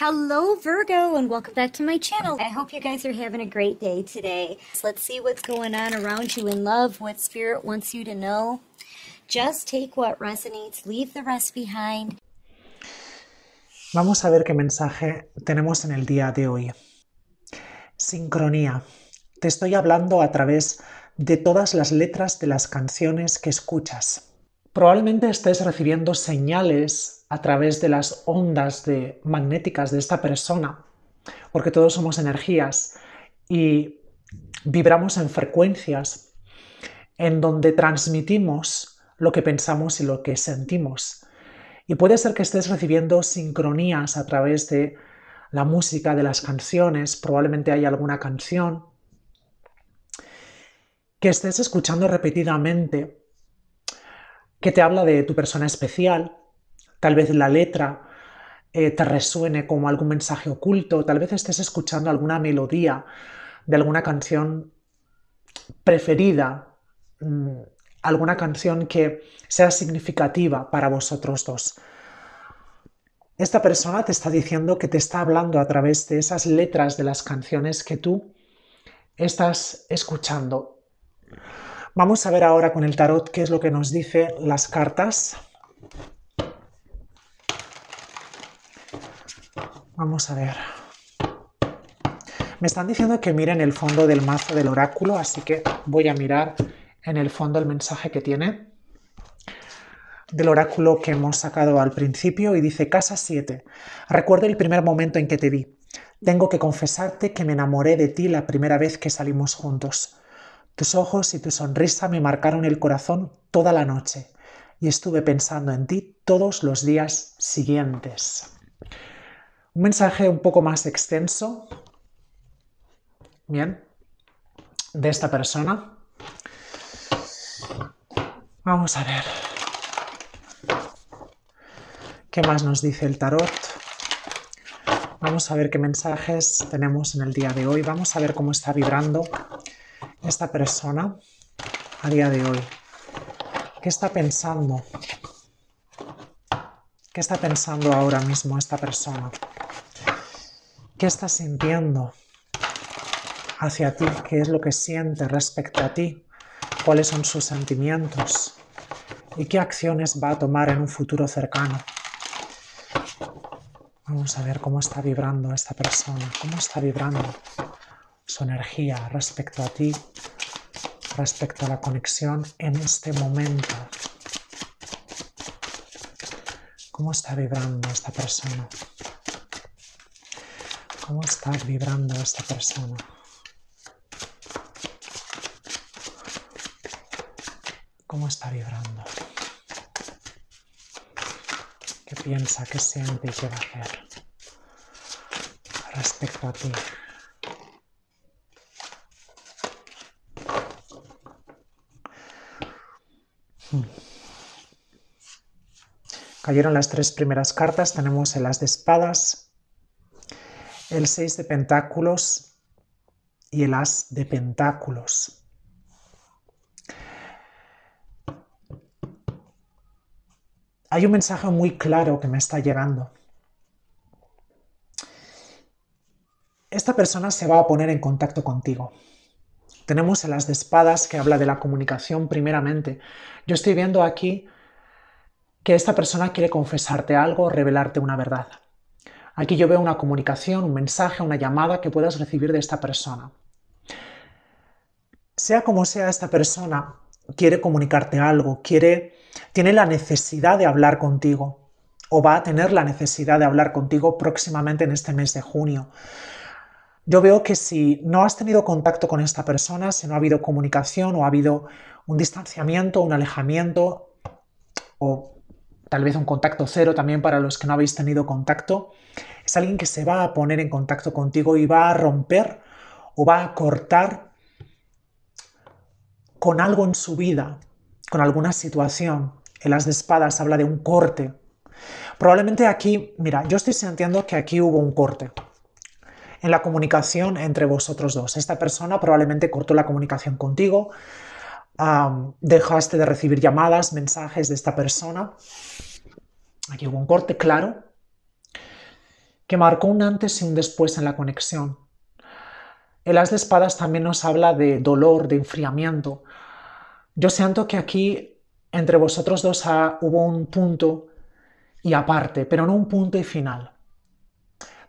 Hello Virgo and welcome back to my channel. I hope you guys are having a great day today. So let's see what's going on around you in love, what spirit wants you to know. Just take what resonates, leave the rest behind. Vamos a ver qué mensaje tenemos en el día de hoy. Sincronía. Te estoy hablando a través de todas las letras de las canciones que escuchas. Probablemente estés recibiendo señales a través de las ondas de, magnéticas de esta persona, porque todos somos energías y vibramos en frecuencias en donde transmitimos lo que pensamos y lo que sentimos. Y puede ser que estés recibiendo sincronías a través de la música, de las canciones, probablemente hay alguna canción que estés escuchando repetidamente que te habla de tu persona especial, Tal vez la letra eh, te resuene como algún mensaje oculto, tal vez estés escuchando alguna melodía de alguna canción preferida, mm, alguna canción que sea significativa para vosotros dos. Esta persona te está diciendo que te está hablando a través de esas letras de las canciones que tú estás escuchando. Vamos a ver ahora con el tarot qué es lo que nos dice las cartas. Vamos a ver. Me están diciendo que miren el fondo del mazo del oráculo, así que voy a mirar en el fondo el mensaje que tiene del oráculo que hemos sacado al principio y dice Casa 7. Recuerdo el primer momento en que te vi. Tengo que confesarte que me enamoré de ti la primera vez que salimos juntos. Tus ojos y tu sonrisa me marcaron el corazón toda la noche y estuve pensando en ti todos los días siguientes un mensaje un poco más extenso, bien, de esta persona. Vamos a ver. ¿Qué más nos dice el tarot? Vamos a ver qué mensajes tenemos en el día de hoy. Vamos a ver cómo está vibrando esta persona a día de hoy. ¿Qué está pensando? ¿Qué está pensando ahora mismo esta persona? ¿Qué está sintiendo hacia ti? ¿Qué es lo que siente respecto a ti? ¿Cuáles son sus sentimientos? ¿Y qué acciones va a tomar en un futuro cercano? Vamos a ver cómo está vibrando esta persona, cómo está vibrando su energía respecto a ti, respecto a la conexión en este momento. ¿Cómo está vibrando esta persona? cómo está vibrando esta persona. ¿Cómo está vibrando? ¿Qué piensa, qué siente y qué va a hacer respecto a ti? Hmm. Cayeron las tres primeras cartas, tenemos el as de espadas, el 6 de pentáculos y el as de pentáculos. Hay un mensaje muy claro que me está llegando. Esta persona se va a poner en contacto contigo. Tenemos el as de espadas que habla de la comunicación primeramente. Yo estoy viendo aquí que esta persona quiere confesarte algo, revelarte una verdad. Aquí yo veo una comunicación, un mensaje, una llamada que puedas recibir de esta persona. Sea como sea esta persona, quiere comunicarte algo, quiere, tiene la necesidad de hablar contigo o va a tener la necesidad de hablar contigo próximamente en este mes de junio. Yo veo que si no has tenido contacto con esta persona, si no ha habido comunicación o ha habido un distanciamiento, un alejamiento o tal vez un contacto cero también para los que no habéis tenido contacto, es alguien que se va a poner en contacto contigo y va a romper o va a cortar con algo en su vida, con alguna situación. En las de espadas habla de un corte. Probablemente aquí, mira, yo estoy sintiendo que aquí hubo un corte en la comunicación entre vosotros dos. Esta persona probablemente cortó la comunicación contigo, dejaste de recibir llamadas, mensajes de esta persona. Aquí hubo un corte claro que marcó un antes y un después en la conexión. El as de espadas también nos habla de dolor, de enfriamiento. Yo siento que aquí entre vosotros dos hubo un punto y aparte, pero no un punto y final.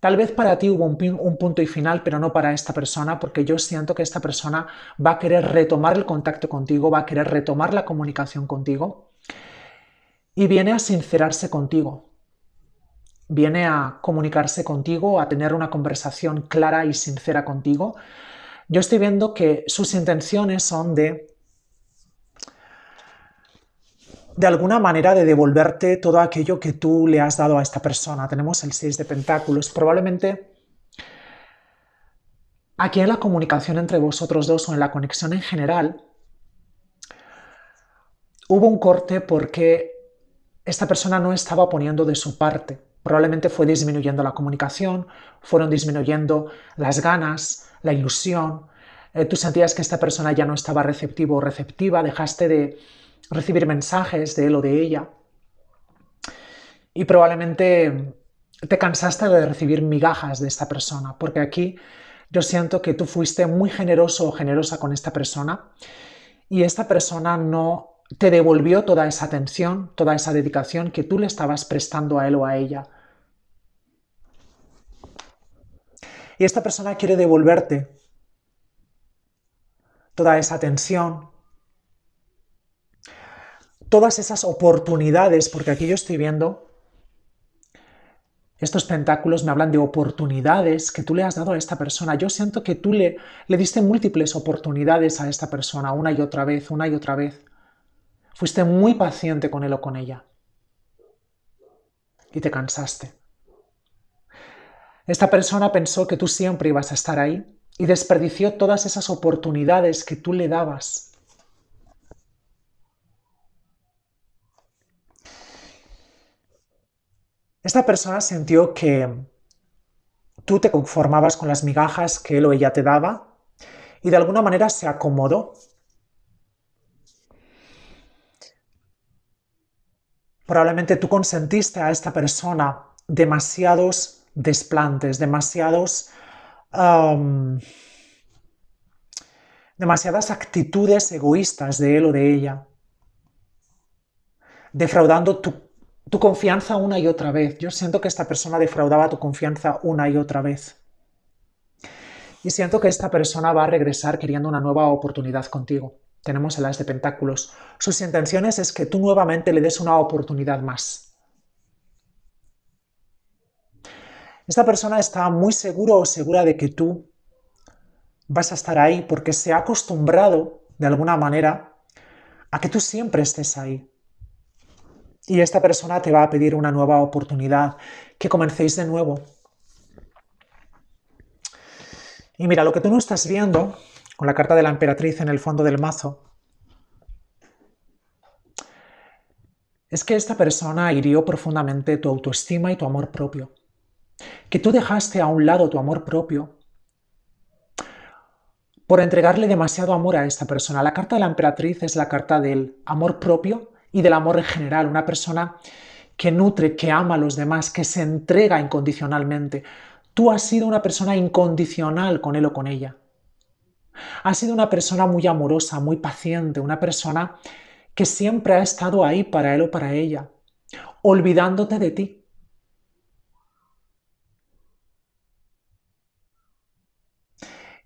Tal vez para ti hubo un, punto y final, pero no para esta persona, porque yo siento que esta persona va a querer retomar el contacto contigo, va a querer retomar la comunicación contigo y viene a sincerarse contigo. Viene a comunicarse contigo, a tener una conversación clara y sincera contigo. Yo estoy viendo que sus intenciones son de de alguna manera de devolverte todo aquello que tú le has dado a esta persona. Tenemos el 6 de Pentáculos. Probablemente aquí en la comunicación entre vosotros dos o en la conexión en general hubo un corte porque esta persona no estaba poniendo de su parte. Probablemente fue disminuyendo la comunicación, fueron disminuyendo las ganas, la ilusión. Eh, tú sentías que esta persona ya no estaba receptivo o receptiva, dejaste de, recibir mensajes de él o de ella. Y probablemente te cansaste de recibir migajas de esta persona, porque aquí yo siento que tú fuiste muy generoso o generosa con esta persona y esta persona no te devolvió toda esa atención, toda esa dedicación que tú le estabas prestando a él o a ella. Y esta persona quiere devolverte toda esa atención, todas esas oportunidades, porque aquí yo estoy viendo, estos pentáculos me hablan de oportunidades que tú le has dado a esta persona. Yo siento que tú le, le diste múltiples oportunidades a esta persona, una y otra vez, una y otra vez. Fuiste muy paciente con él o con ella. Y te cansaste. Esta persona pensó que tú siempre ibas a estar ahí y desperdició todas esas oportunidades que tú le dabas Esta persona sintió que tú te conformabas con las migajas que él o ella te daba y de alguna manera se acomodó. Probablemente tú consentiste a esta persona demasiados desplantes, demasiados... demasiadas actitudes egoístas de él o de ella, defraudando tu tu confianza una y otra vez. Yo siento que esta persona defraudaba tu confianza una y otra vez. Y siento que esta persona va a regresar queriendo una nueva oportunidad contigo. Tenemos el As de Pentáculos. Sus intenciones es que tú nuevamente le des una oportunidad más. Esta persona está muy seguro o segura de que tú vas a estar ahí porque se ha acostumbrado, de alguna manera, a que tú siempre estés ahí y esta persona te va a pedir una nueva oportunidad, que comencéis de nuevo. Y mira, lo que tú no estás viendo con la carta de la emperatriz en el fondo del mazo es que esta persona hirió profundamente tu autoestima y tu amor propio. Que tú dejaste a un lado tu amor propio por entregarle demasiado amor a esta persona. La carta de la emperatriz es la carta del amor propio y del amor en general, una persona que nutre, que ama a los demás, que se entrega incondicionalmente. Tú has sido una persona incondicional con él o con ella. Has sido una persona muy amorosa, muy paciente, una persona que siempre ha estado ahí para él o para ella, olvidándote de ti.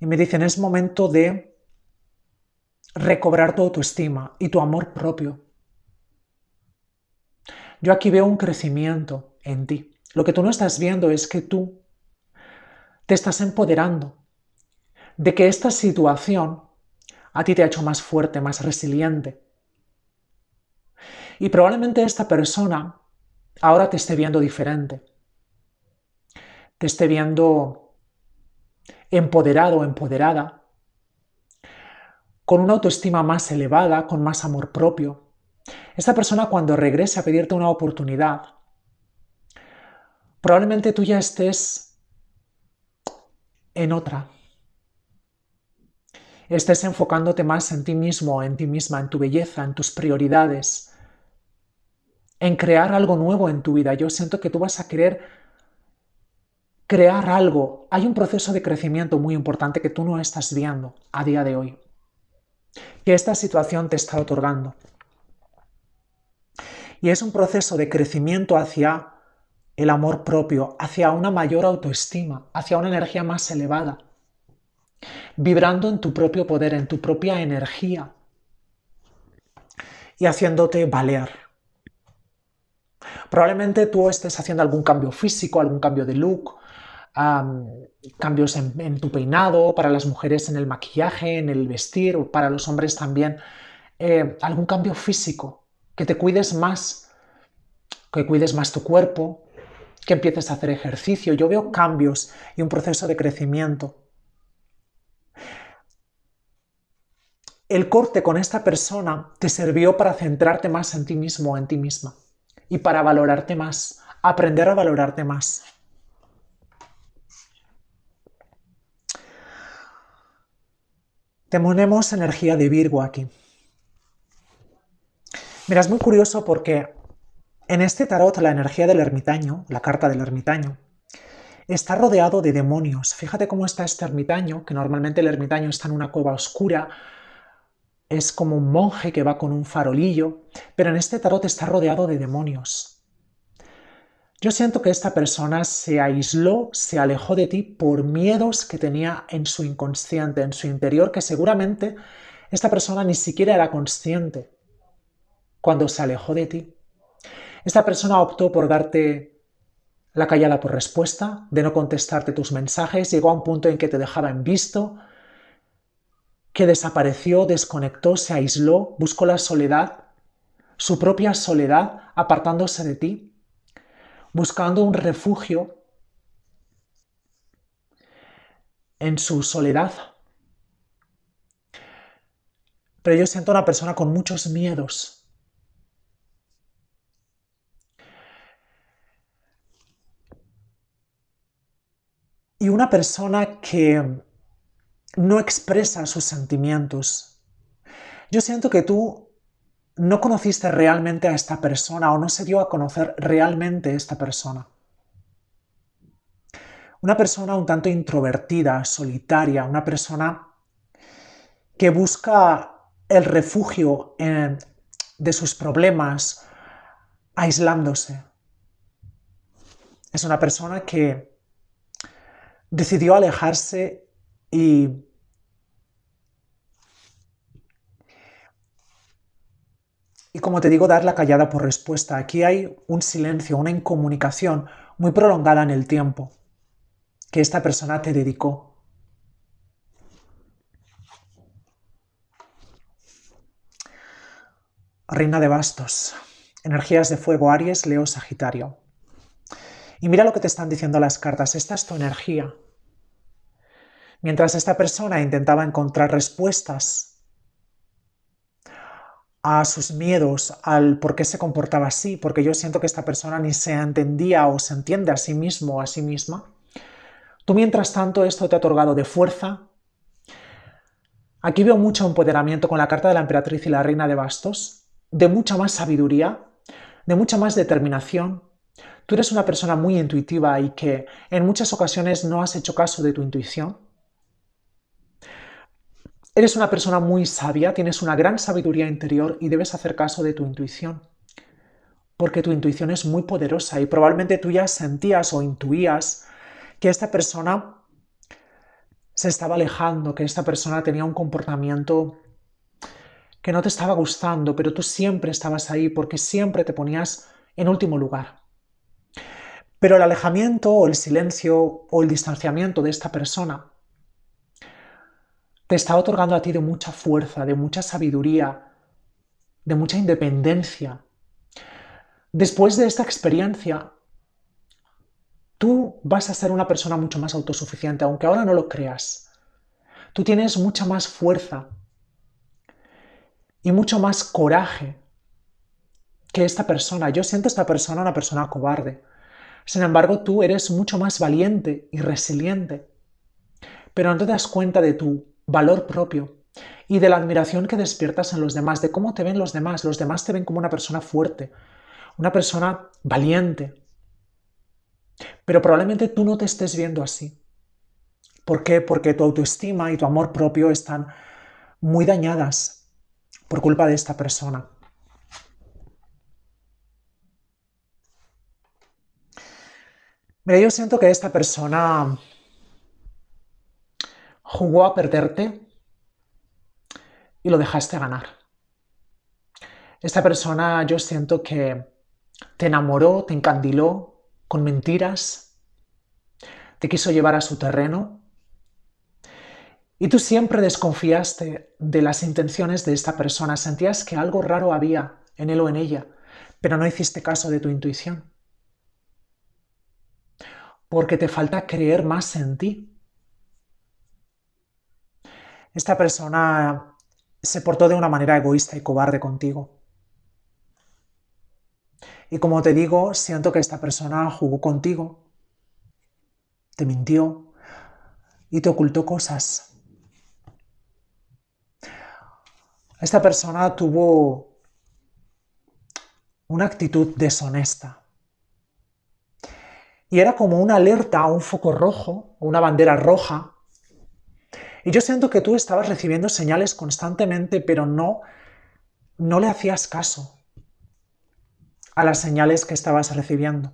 Y me dicen, es momento de recobrar tu autoestima y tu amor propio. Yo aquí veo un crecimiento en ti. Lo que tú no estás viendo es que tú te estás empoderando de que esta situación a ti te ha hecho más fuerte, más resiliente. Y probablemente esta persona ahora te esté viendo diferente. Te esté viendo empoderado empoderada, con una autoestima más elevada, con más amor propio, esta persona cuando regrese a pedirte una oportunidad, probablemente tú ya estés en otra. Estés enfocándote más en ti mismo, en ti misma, en tu belleza, en tus prioridades, en crear algo nuevo en tu vida. Yo siento que tú vas a querer crear algo. Hay un proceso de crecimiento muy importante que tú no estás viendo a día de hoy, que esta situación te está otorgando. Y es un proceso de crecimiento hacia el amor propio, hacia una mayor autoestima, hacia una energía más elevada, vibrando en tu propio poder, en tu propia energía y haciéndote valer. Probablemente tú estés haciendo algún cambio físico, algún cambio de look, cambios en, tu peinado, para las mujeres en el maquillaje, en el vestir, o para los hombres también, eh, algún cambio físico que te cuides más, que cuides más tu cuerpo, que empieces a hacer ejercicio. Yo veo cambios y un proceso de crecimiento. El corte con esta persona te sirvió para centrarte más en ti mismo, en ti misma, y para valorarte más, aprender a valorarte más. Te monemos energía de Virgo aquí. Mira, es muy curioso porque en este tarot la energía del ermitaño, la carta del ermitaño, está rodeado de demonios. Fíjate cómo está este ermitaño, que normalmente el ermitaño está en una cueva oscura, es como un monje que va con un farolillo, pero en este tarot está rodeado de demonios. Yo siento que esta persona se aisló, se alejó de ti por miedos que tenía en su inconsciente, en su interior, que seguramente esta persona ni siquiera era consciente cuando se alejó de ti. Esta persona optó por darte la callada por respuesta, de no contestarte tus mensajes, llegó a un punto en que te dejaba en visto, que desapareció, desconectó, se aisló, buscó la soledad, su propia soledad, apartándose de ti, buscando un refugio en su soledad. Pero yo siento a una persona con muchos miedos, Y una persona que no expresa sus sentimientos. Yo siento que tú no conociste realmente a esta persona o no se dio a conocer realmente a esta persona. Una persona un tanto introvertida, solitaria, una persona que busca el refugio eh, de sus problemas aislándose. Es una persona que decidió alejarse y Y como te digo, dar la callada por respuesta. Aquí hay un silencio, una incomunicación muy prolongada en el tiempo que esta persona te dedicó. Reina de bastos. Energías de fuego, Aries, Leo, Sagitario. Y mira lo que te están diciendo las cartas, esta es tu energía. Mientras esta persona intentaba encontrar respuestas a sus miedos, al por qué se comportaba así, porque yo siento que esta persona ni se entendía o se entiende a sí mismo o a sí misma, tú mientras tanto esto te ha otorgado de fuerza. Aquí veo mucho empoderamiento con la carta de la emperatriz y la reina de bastos, de mucha más sabiduría, de mucha más determinación, ¿Tú eres una persona muy intuitiva y que en muchas ocasiones no has hecho caso de tu intuición? Eres una persona muy sabia, tienes una gran sabiduría interior y debes hacer caso de tu intuición. Porque tu intuición es muy poderosa y probablemente tú ya sentías o intuías que esta persona se estaba alejando, que esta persona tenía un comportamiento que no te estaba gustando, pero tú siempre estabas ahí porque siempre te ponías en último lugar. Pero el alejamiento o el silencio o el distanciamiento de esta persona te está otorgando a ti de mucha fuerza, de mucha sabiduría, de mucha independencia. Después de esta experiencia, tú vas a ser una persona mucho más autosuficiente, aunque ahora no lo creas. Tú tienes mucha más fuerza y mucho más coraje que esta persona. Yo siento esta persona una persona cobarde sin embargo, tú eres mucho más valiente y resiliente, pero no te das cuenta de tu valor propio y de la admiración que despiertas en los demás, de cómo te ven los demás. Los demás te ven como una persona fuerte, una persona valiente. Pero probablemente tú no te estés viendo así. ¿Por qué? Porque tu autoestima y tu amor propio están muy dañadas por culpa de esta persona. Mira, yo siento que esta persona jugó a perderte y lo dejaste ganar. Esta persona yo siento que te enamoró, te encandiló con mentiras, te quiso llevar a su terreno y tú siempre desconfiaste de las intenciones de esta persona, sentías que algo raro había en él o en ella, pero no hiciste caso de tu intuición porque te falta creer más en ti. Esta persona se portó de una manera egoísta y cobarde contigo. Y como te digo, siento que esta persona jugó contigo, te mintió y te ocultó cosas. Esta persona tuvo una actitud deshonesta. Y era como una alerta, un foco rojo, una bandera roja. Y yo siento que tú estabas recibiendo señales constantemente, pero no, no le hacías caso a las señales que estabas recibiendo.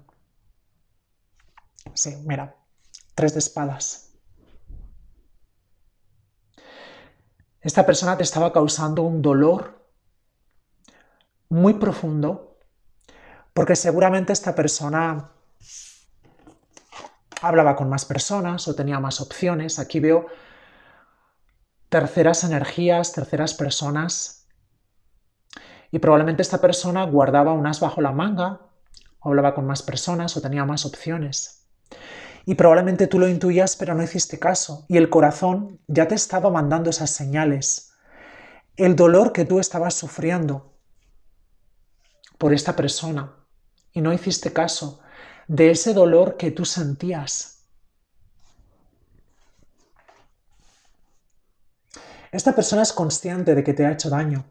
Sí, mira, tres de espadas. Esta persona te estaba causando un dolor muy profundo, porque seguramente esta persona hablaba con más personas o tenía más opciones. Aquí veo terceras energías, terceras personas. Y probablemente esta persona guardaba unas bajo la manga, o hablaba con más personas o tenía más opciones. Y probablemente tú lo intuías, pero no hiciste caso. Y el corazón ya te estaba mandando esas señales. El dolor que tú estabas sufriendo por esta persona. Y no hiciste caso de ese dolor que tú sentías. Esta persona es consciente de que te ha hecho daño.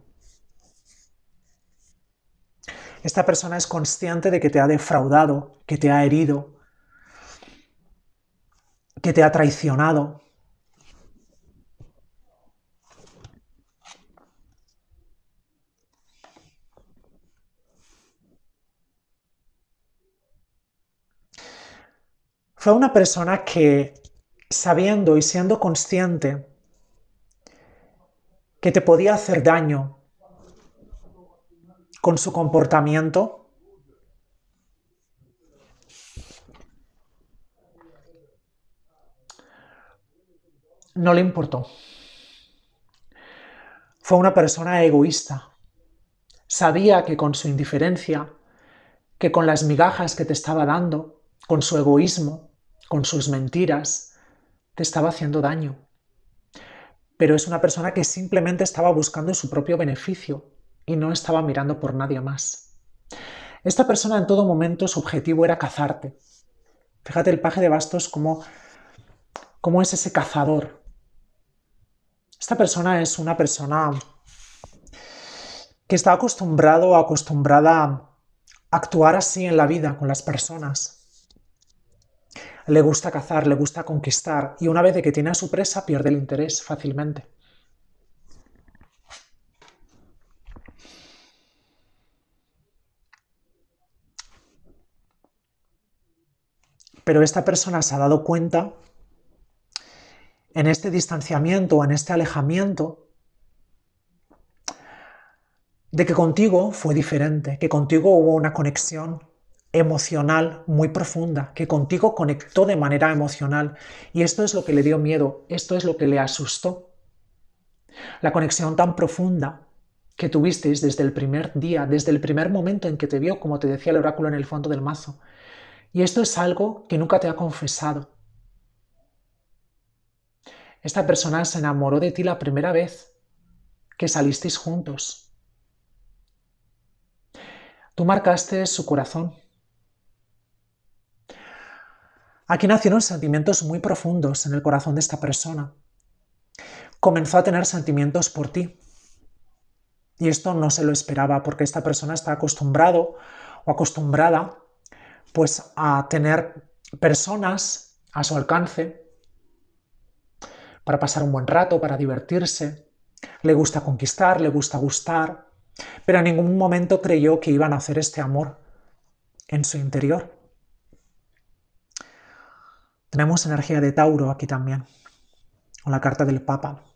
Esta persona es consciente de que te ha defraudado, que te ha herido, que te ha traicionado, fue una persona que, sabiendo y siendo consciente que te podía hacer daño con su comportamiento, no le importó. Fue una persona egoísta. Sabía que con su indiferencia, que con las migajas que te estaba dando, con su egoísmo, con sus mentiras, te estaba haciendo daño. Pero es una persona que simplemente estaba buscando su propio beneficio y no estaba mirando por nadie más. Esta persona en todo momento su objetivo era cazarte. Fíjate el paje de bastos como, como es ese cazador. Esta persona es una persona que está acostumbrado o acostumbrada a actuar así en la vida con las personas le gusta cazar, le gusta conquistar y una vez de que tiene a su presa pierde el interés fácilmente. Pero esta persona se ha dado cuenta en este distanciamiento, en este alejamiento, de que contigo fue diferente, que contigo hubo una conexión emocional muy profunda, que contigo conectó de manera emocional. Y esto es lo que le dio miedo, esto es lo que le asustó. La conexión tan profunda que tuvisteis desde el primer día, desde el primer momento en que te vio, como te decía el oráculo en el fondo del mazo. Y esto es algo que nunca te ha confesado. Esta persona se enamoró de ti la primera vez que salisteis juntos. Tú marcaste su corazón Aquí nacieron sentimientos muy profundos en el corazón de esta persona. Comenzó a tener sentimientos por ti. Y esto no se lo esperaba porque esta persona está acostumbrado o acostumbrada pues a tener personas a su alcance para pasar un buen rato, para divertirse. Le gusta conquistar, le gusta gustar, pero en ningún momento creyó que iban a hacer este amor en su interior. Tenemos energía de Tauro aquí también, o la carta del Papa.